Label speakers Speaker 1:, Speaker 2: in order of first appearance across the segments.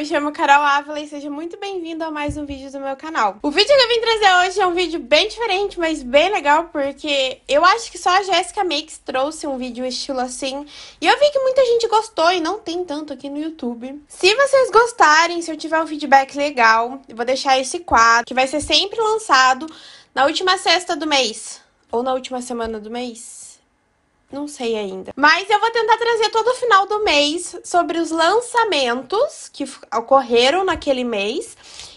Speaker 1: me chamo Carol Ávila e seja muito bem-vindo a mais um vídeo do meu canal. O vídeo que eu vim trazer hoje é um vídeo bem diferente, mas bem legal, porque eu acho que só a Jéssica Makes trouxe um vídeo estilo assim, e eu vi que muita gente gostou e não tem tanto aqui no YouTube. Se vocês gostarem, se eu tiver um feedback legal, eu vou deixar esse quadro, que vai ser sempre lançado na última sexta do mês, ou na última semana do mês, não sei ainda. Mas eu vou tentar trazer todo o final do mês sobre os lançamentos que ocorreram naquele mês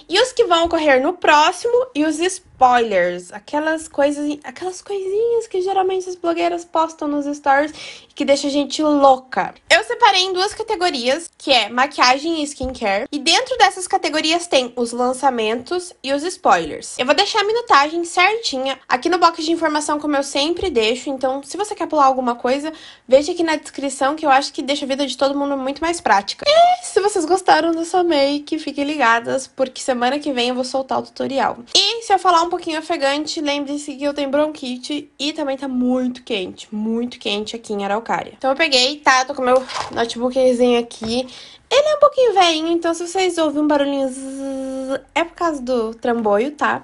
Speaker 1: e os que vão ocorrer no próximo e os spoilers, aquelas coisas, aquelas coisinhas que geralmente as blogueiras postam nos stories e que deixa a gente louca. Eu separei em duas categorias, que é maquiagem e skincare, e dentro dessas categorias tem os lançamentos e os spoilers. Eu vou deixar a minutagem certinha aqui no box de informação como eu sempre deixo, então se você quer pular alguma coisa, veja aqui na descrição que eu acho que deixa a vida de todo mundo muito mais prática. E é se vocês gostaram dessa make, fiquem ligadas porque semana que vem eu vou soltar o tutorial. E se eu falar um pouquinho ofegante, lembre-se que eu tenho bronquite e também tá muito quente, muito quente aqui em Araucária. Então eu peguei, tá? Tô com meu notebookzinho aqui. Ele é um pouquinho velhinho, então se vocês ouvem um barulhinho zzz, é por causa do tramboio, tá?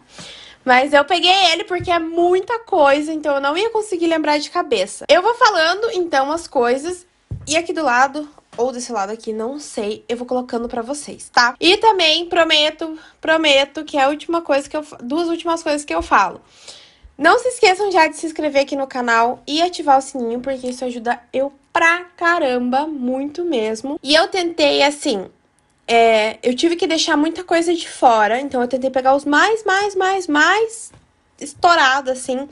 Speaker 1: Mas eu peguei ele porque é muita coisa, então eu não ia conseguir lembrar de cabeça. Eu vou falando, então, as coisas. E aqui do lado, ou desse lado aqui, não sei. Eu vou colocando pra vocês, tá? E também prometo, prometo que é a última coisa que eu... Duas últimas coisas que eu falo. Não se esqueçam já de se inscrever aqui no canal e ativar o sininho, porque isso ajuda eu pra caramba, muito mesmo. E eu tentei, assim, é, eu tive que deixar muita coisa de fora, então eu tentei pegar os mais, mais, mais, mais estourado, assim,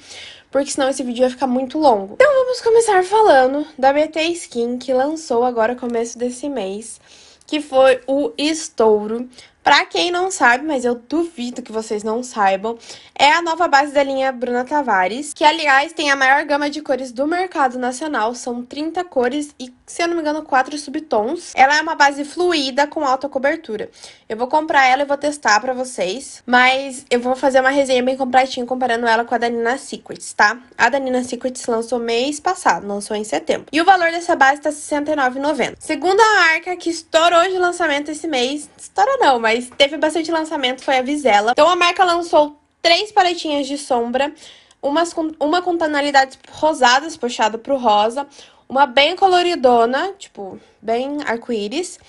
Speaker 1: porque senão esse vídeo vai ficar muito longo. Então vamos começar falando da BT Skin, que lançou agora começo desse mês, que foi o estouro para quem não sabe, mas eu duvido que vocês não saibam, é a nova base da linha Bruna Tavares, que aliás tem a maior gama de cores do mercado nacional, são 30 cores e, se eu não me engano, 4 subtons. Ela é uma base fluida com alta cobertura. Eu vou comprar ela e vou testar para vocês, mas eu vou fazer uma resenha bem completinha comparando ela com a da Nina Secrets, tá? A da Nina Secrets lançou mês passado, lançou em setembro. E o valor dessa base tá R$ 69,90. Segundo a marca que estourou de lançamento esse mês, estoura não, mas teve bastante lançamento foi a Visela. Então a marca lançou três paletinhas de sombra, umas com, uma com tonalidades rosadas puxada pro rosa, uma bem coloridona, tipo, bem arco-íris,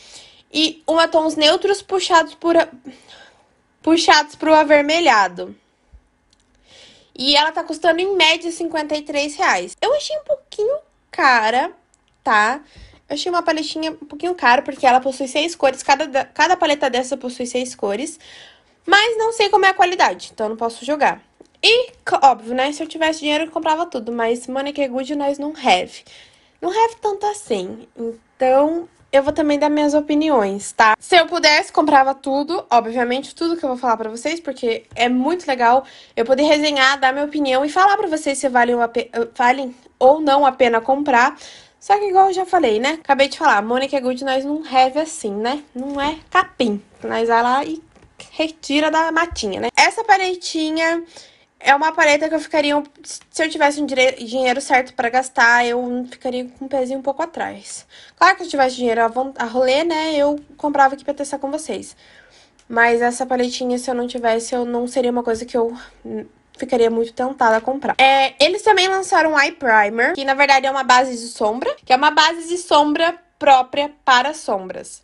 Speaker 1: e uma tons neutros puxados por puxados pro avermelhado. E ela tá custando em média 53 reais. Eu achei um pouquinho cara, tá? achei uma paletinha um pouquinho cara, porque ela possui seis cores, cada, cada paleta dessa possui seis cores. Mas não sei como é a qualidade, então não posso jogar. E, óbvio, né? Se eu tivesse dinheiro, eu comprava tudo. Mas money Manicure Good nós não have. Não have tanto assim. Então, eu vou também dar minhas opiniões, tá? Se eu pudesse, comprava tudo. Obviamente, tudo que eu vou falar pra vocês. Porque é muito legal eu poder resenhar, dar minha opinião. E falar pra vocês se valem, valem ou não a pena comprar. Só que, igual eu já falei, né? Acabei de falar, Mônica é Good nós não reve assim, né? Não é capim. Nós vai lá e retira da matinha, né? Essa paletinha é uma paleta que eu ficaria. Se eu tivesse um dinheiro certo para gastar, eu ficaria com um pezinho um pouco atrás. Claro que se eu tivesse dinheiro a rolê, né? Eu comprava aqui pra testar com vocês. Mas essa paletinha, se eu não tivesse, eu não seria uma coisa que eu ficaria muito tentada a comprar. É, eles também lançaram um Eye Primer, que na verdade é uma base de sombra, que é uma base de sombra própria para sombras.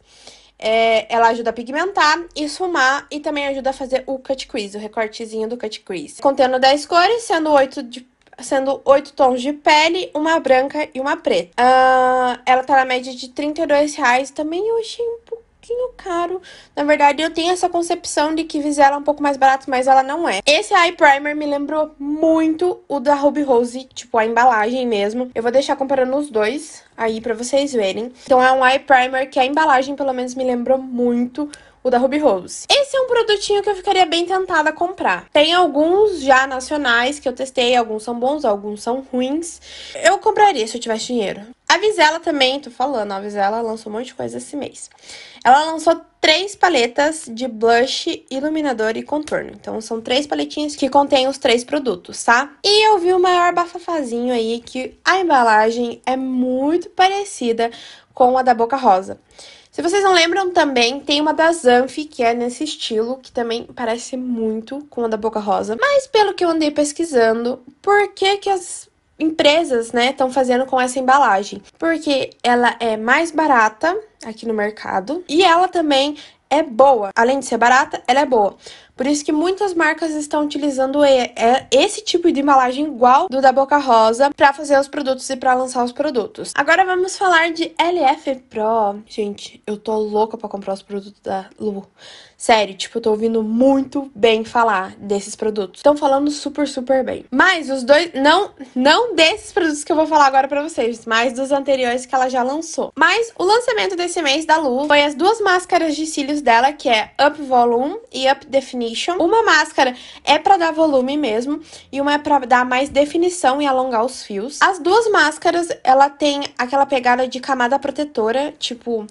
Speaker 1: É, ela ajuda a pigmentar, esfumar e também ajuda a fazer o cut crease, o recortezinho do cut crease. Contendo 10 cores, sendo 8 de sendo oito tons de pele, uma branca e uma preta. Uh, ela tá na média de R$32,00 reais. Também eu achei um pouco pouquinho caro. Na verdade, eu tenho essa concepção de que Visela é um pouco mais barato, mas ela não é. Esse eye primer me lembrou muito o da Ruby Rose, tipo a embalagem mesmo. Eu vou deixar comparando os dois aí para vocês verem. Então é um eye primer que a embalagem pelo menos me lembrou muito o da Ruby Rose. Esse é um produtinho que eu ficaria bem tentada a comprar. Tem alguns já nacionais que eu testei, alguns são bons, alguns são ruins. Eu compraria se eu tivesse dinheiro. A Visela também, tô falando, a Visela lançou um monte de coisa esse mês. Ela lançou três paletas de blush, iluminador e contorno. Então, são três paletinhas que contêm os três produtos, tá? E eu vi o maior bafafazinho aí que a embalagem é muito parecida com a da Boca Rosa. Se vocês não lembram também, tem uma da Zanf, que é nesse estilo, que também parece muito com a da Boca Rosa. Mas pelo que eu andei pesquisando, por que que as empresas, né, estão fazendo com essa embalagem, porque ela é mais barata aqui no mercado e ela também é boa. Além de ser barata, ela é boa. Por isso que muitas marcas estão utilizando é, esse tipo de embalagem igual do da Boca Rosa para fazer os produtos e para lançar os produtos. Agora vamos falar de LF Pro. Gente, eu tô louca para comprar os produtos da Lu. Sério, tipo, eu tô ouvindo muito bem falar desses produtos. Estão falando super, super bem. Mas os dois, não, não desses produtos que eu vou falar agora para vocês, mas dos anteriores que ela já lançou. Mas o lançamento desse mês da Lu foi as duas máscaras de cílios dela, que é Up Volume e Up Definition Definition. Uma máscara é para dar volume mesmo e uma é para dar mais definição e alongar os fios. As duas máscaras, ela tem aquela pegada de camada protetora, tipo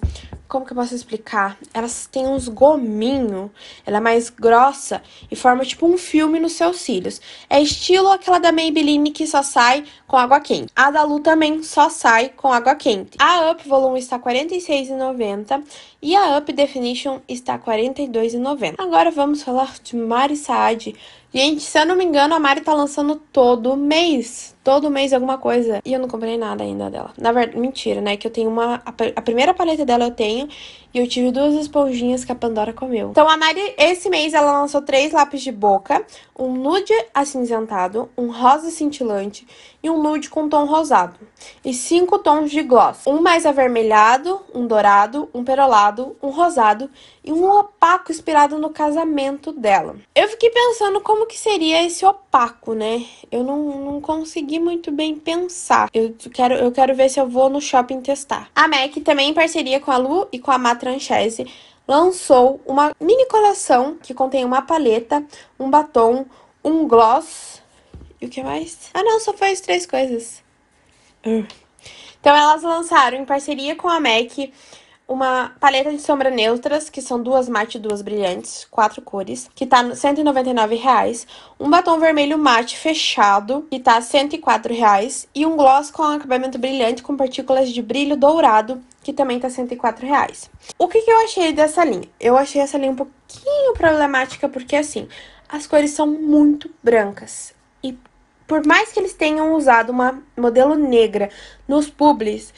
Speaker 1: como que eu posso explicar? Elas têm uns gominho, ela é mais grossa e forma tipo um filme nos seus cílios. É estilo aquela da Maybelline que só sai com água quente. A da Lu também só sai com água quente. A Up Volume está R$ 46,90 e a Up Definition está R$ 42,90. Agora vamos falar de Mari Saad, Gente, se eu não me engano, a Mari tá lançando todo mês. Todo mês alguma coisa. E eu não comprei nada ainda dela. Na verdade, mentira, né? Que eu tenho uma. A primeira paleta dela eu tenho. E eu tive duas esponjinhas que a Pandora comeu. Então a Mari, esse mês, ela lançou três lápis de boca, um nude acinzentado, um rosa cintilante e um nude com tom rosado. E cinco tons de gloss. Um mais avermelhado, um dourado, um perolado, um rosado e um opaco inspirado no casamento dela. Eu fiquei pensando como que seria esse opaco, né? Eu não, não consegui muito bem pensar. Eu quero, eu quero ver se eu vou no shopping testar. A MAC também em parceria com a Lu e com a Mata Franchese lançou uma mini coleção que contém uma paleta, um batom, um gloss e o que mais? Ah não, só foi as três coisas. Uh. Então elas lançaram em parceria com a MAC uma paleta de sombra neutras, que são duas mate e duas brilhantes, quatro cores, que tá R$ 199,00. Um batom vermelho mate fechado, que tá R$ 104,00. E um gloss com acabamento brilhante com partículas de brilho dourado, que também tá R$ 104,00. O que, que eu achei dessa linha? Eu achei essa linha um pouquinho problemática, porque assim, as cores são muito brancas. E por mais que eles tenham usado uma modelo negra nos publis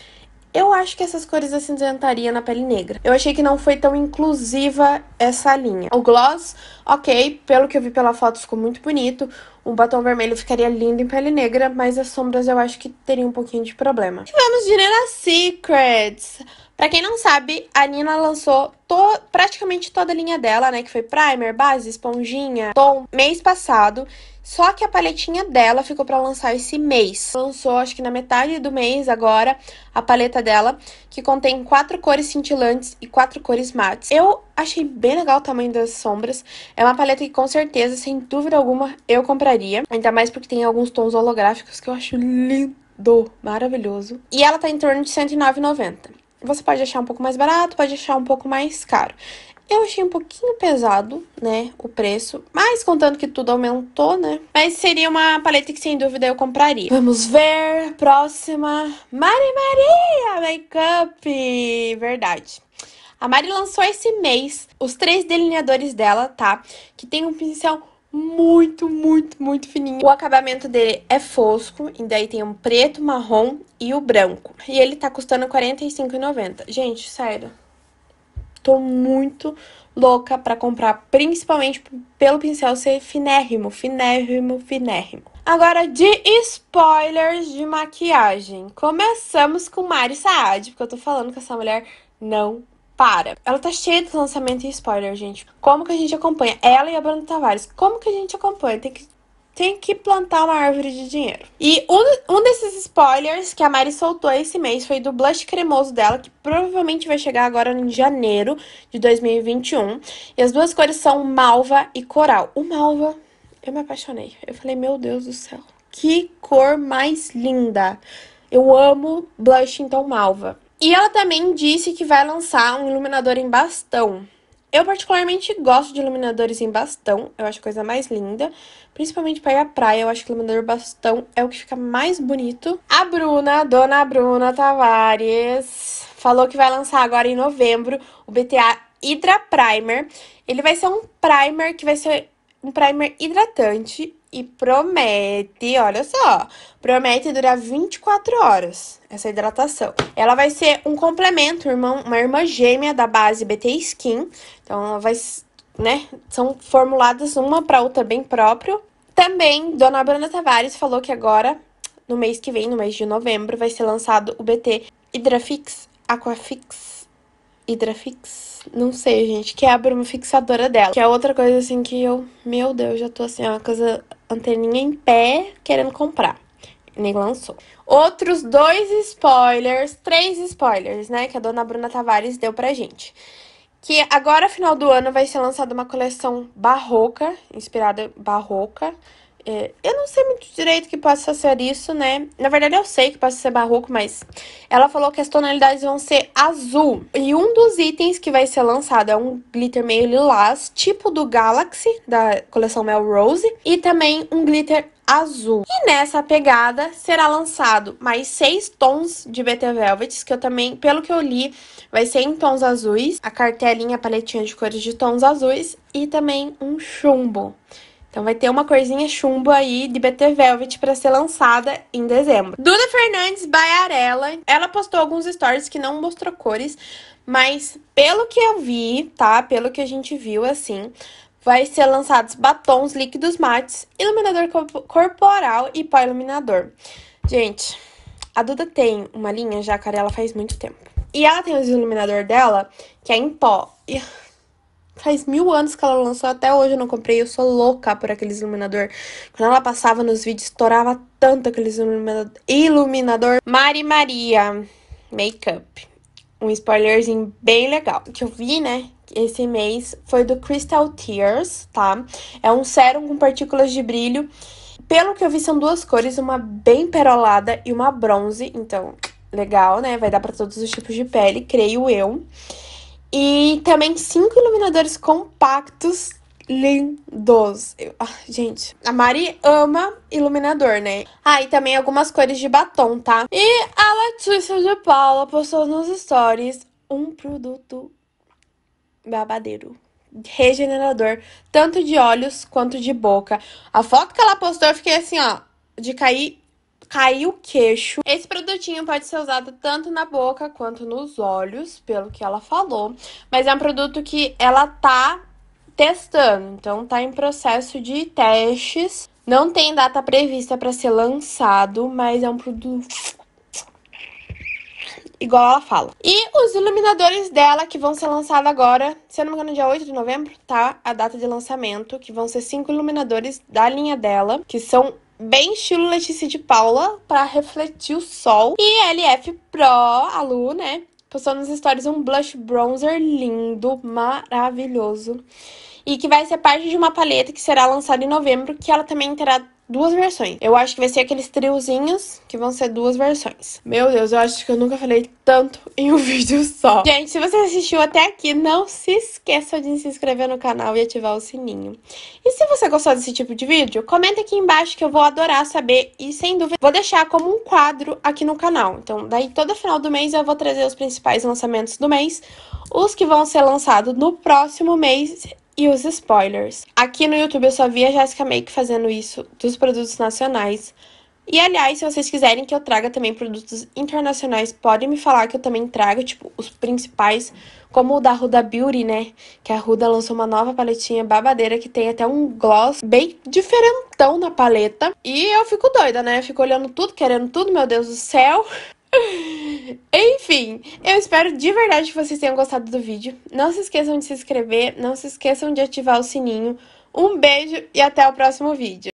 Speaker 1: eu acho que essas cores acinzentaria na pele negra. Eu achei que não foi tão inclusiva essa linha. O gloss, ok, pelo que eu vi pela foto ficou muito bonito. O batom vermelho ficaria lindo em pele negra, mas as sombras eu acho que teria um pouquinho de problema. Tivemos vamos de Nena Secrets! Para quem não sabe, a Nina lançou to praticamente toda a linha dela, né? Que foi primer, base, esponjinha, tom, mês passado. Só que a paletinha dela ficou para lançar esse mês. Lançou, acho que na metade do mês agora, a paleta dela, que contém quatro cores cintilantes e quatro cores mates. Eu achei bem legal o tamanho das sombras. É uma paleta que, com certeza, sem dúvida alguma, eu compraria. Ainda mais porque tem alguns tons holográficos que eu acho lindo, maravilhoso. E ela tá em torno de R$109,90 você pode achar um pouco mais barato, pode achar um pouco mais caro. Eu achei um pouquinho pesado, né, o preço, mas contando que tudo aumentou, né? Mas seria uma paleta que sem dúvida eu compraria. Vamos ver, próxima, Mari Maria Makeup, verdade. A Mari lançou esse mês os três delineadores dela, tá? Que tem um pincel muito, muito, muito fininho. O acabamento dele é fosco, e daí tem um preto, marrom e o branco. E ele tá custando R$45,90. Gente, sério, tô muito louca pra comprar, principalmente pelo pincel ser finérrimo, finérrimo, finérrimo. Agora, de spoilers de maquiagem. Começamos com Mari Saad, porque eu tô falando que essa mulher não para. Ela tá cheia de lançamento e spoiler, gente. Como que a gente acompanha? Ela e a Bruna Tavares. Como que a gente acompanha? Tem que, tem que plantar uma árvore de dinheiro. E um, um desses spoilers que a Mari soltou esse mês foi do blush cremoso dela, que provavelmente vai chegar agora em janeiro de 2021. E as duas cores são malva e coral. O malva, eu me apaixonei. Eu falei, meu Deus do céu. Que cor mais linda! Eu amo blush então malva. E ela também disse que vai lançar um iluminador em bastão. Eu particularmente gosto de iluminadores em bastão, eu acho a coisa mais linda, principalmente para ir à praia, eu acho que o iluminador bastão é o que fica mais bonito. A Bruna, dona Bruna Tavares, falou que vai lançar agora em novembro o BTA Hydra Primer. Ele vai ser um primer que vai ser um primer hidratante e promete, olha só, promete durar 24 horas essa hidratação. Ela vai ser um complemento, irmão, uma irmã gêmea da base BT Skin. Então ela vai, né, são formuladas uma para outra bem próprio. Também Dona Bruna Tavares falou que agora no mês que vem, no mês de novembro, vai ser lançado o BT Hidrafix, Aquafix, Hidrafix, não sei, gente, que é a bruma fixadora dela. Que é outra coisa assim que eu, meu Deus, já tô assim, ó, coisa anteninha em pé querendo comprar. Nem lançou. Outros dois spoilers, três spoilers, né? Que a dona Bruna Tavares deu pra gente. Que agora, final do ano, vai ser lançada uma coleção barroca, inspirada barroca, é, eu não sei muito direito que possa ser isso, né? Na verdade, eu sei que possa ser barroco, mas ela falou que as tonalidades vão ser azul. E um dos itens que vai ser lançado é um glitter meio lilás, tipo do Galaxy, da coleção Melrose, e também um glitter azul. E nessa pegada será lançado mais seis tons de BT Velvet que eu também, pelo que eu li, vai ser em tons azuis, a cartelinha, a paletinha de cores de tons azuis e também um chumbo. Então vai ter uma corzinha chumbo aí de BT Velvet para ser lançada em dezembro. Duda Fernandes Baiarella, ela postou alguns stories que não mostrou cores, mas pelo que eu vi, tá? Pelo que a gente viu assim, vai ser lançados batons líquidos mates, iluminador corporal e pó iluminador. Gente, a Duda tem uma linha já, cara, ela faz muito tempo. E ela tem os iluminador dela, que é em pó. E faz mil anos que ela lançou, até hoje eu não comprei. Eu sou louca por aqueles iluminador. Quando ela passava nos vídeos, estourava tanto aqueles iluminador. Mari Maria Makeup. Um spoilerzinho bem legal que eu vi, né? Esse mês foi do Crystal Tears, tá? É um sérum com partículas de brilho. Pelo que eu vi, são duas cores, uma bem perolada e uma bronze. Então, legal, né? Vai dar para todos os tipos de pele, creio eu. E também cinco iluminadores compactos lindos. Eu, ah, gente, a Mari ama iluminador, né? Ah, e também algumas cores de batom, tá? E a Letícia de Paula postou nos stories um produto babadeiro. Regenerador, tanto de olhos quanto de boca. A foto que ela postou, eu fiquei assim, ó, de cair cair o queixo. Esse produtinho pode ser usado tanto na boca quanto nos olhos, pelo que ela falou. Mas é um produto que ela tá testando, então tá em processo de testes. Não tem data prevista para ser lançado, mas é um produto igual ela fala. E os iluminadores dela que vão ser lançados agora, se eu não me engano, dia 8 de novembro, tá? A data de lançamento, que vão ser cinco iluminadores da linha dela, que são bem estilo Letícia de Paula, para refletir o sol. E LF Pro, a Lu, né? Postou nos stories um blush bronzer lindo, maravilhoso. E que vai ser parte de uma paleta que será lançada em novembro, que ela também terá duas versões. Eu acho que vai ser aqueles triozinhos que vão ser duas versões. Meu Deus, eu acho que eu nunca falei tanto em um vídeo só. Gente, se você assistiu até aqui, não se esqueça de se inscrever no canal e ativar o sininho. E se você gostou desse tipo de vídeo, comenta aqui embaixo que eu vou adorar saber e sem dúvida vou deixar como um quadro aqui no canal. Então, daí todo final do mês eu vou trazer os principais lançamentos do mês, os que vão ser lançados no próximo mês e os spoilers. Aqui no YouTube eu só vi a Jessica Make fazendo isso dos produtos nacionais. E aliás, se vocês quiserem que eu traga também produtos internacionais, podem me falar que eu também trago, tipo, os principais, como o da Huda Beauty, né? Que a Huda lançou uma nova paletinha babadeira que tem até um gloss bem diferentão na paleta. E eu fico doida, né? Eu fico olhando tudo, querendo tudo, meu Deus do céu. Enfim, eu espero de verdade que vocês tenham gostado do vídeo. Não se esqueçam de se inscrever, não se esqueçam de ativar o sininho. Um beijo e até o próximo vídeo.